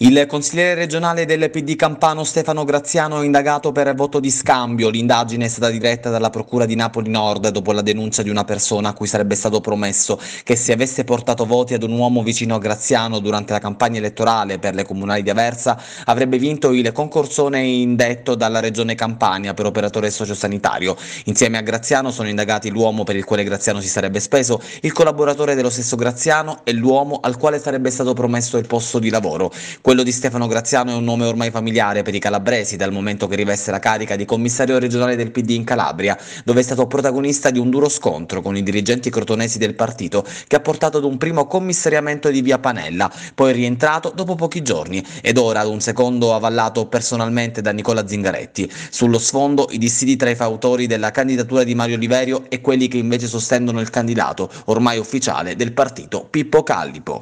Il consigliere regionale del PD Campano Stefano Graziano è indagato per voto di scambio. L'indagine è stata diretta dalla Procura di Napoli Nord dopo la denuncia di una persona a cui sarebbe stato promesso che se avesse portato voti ad un uomo vicino a Graziano durante la campagna elettorale per le comunali di Aversa avrebbe vinto il concorsone indetto dalla regione Campania per operatore sociosanitario. Insieme a Graziano sono indagati l'uomo per il quale Graziano si sarebbe speso, il collaboratore dello stesso Graziano e l'uomo al quale sarebbe stato promesso il posto di lavoro. Quello di Stefano Graziano è un nome ormai familiare per i calabresi dal momento che riveste la carica di commissario regionale del PD in Calabria, dove è stato protagonista di un duro scontro con i dirigenti crotonesi del partito che ha portato ad un primo commissariamento di via Panella, poi rientrato dopo pochi giorni ed ora ad un secondo avallato personalmente da Nicola Zingaretti. Sullo sfondo i dissidi tra i fautori della candidatura di Mario Oliverio e quelli che invece sostengono il candidato, ormai ufficiale, del partito Pippo Callipo.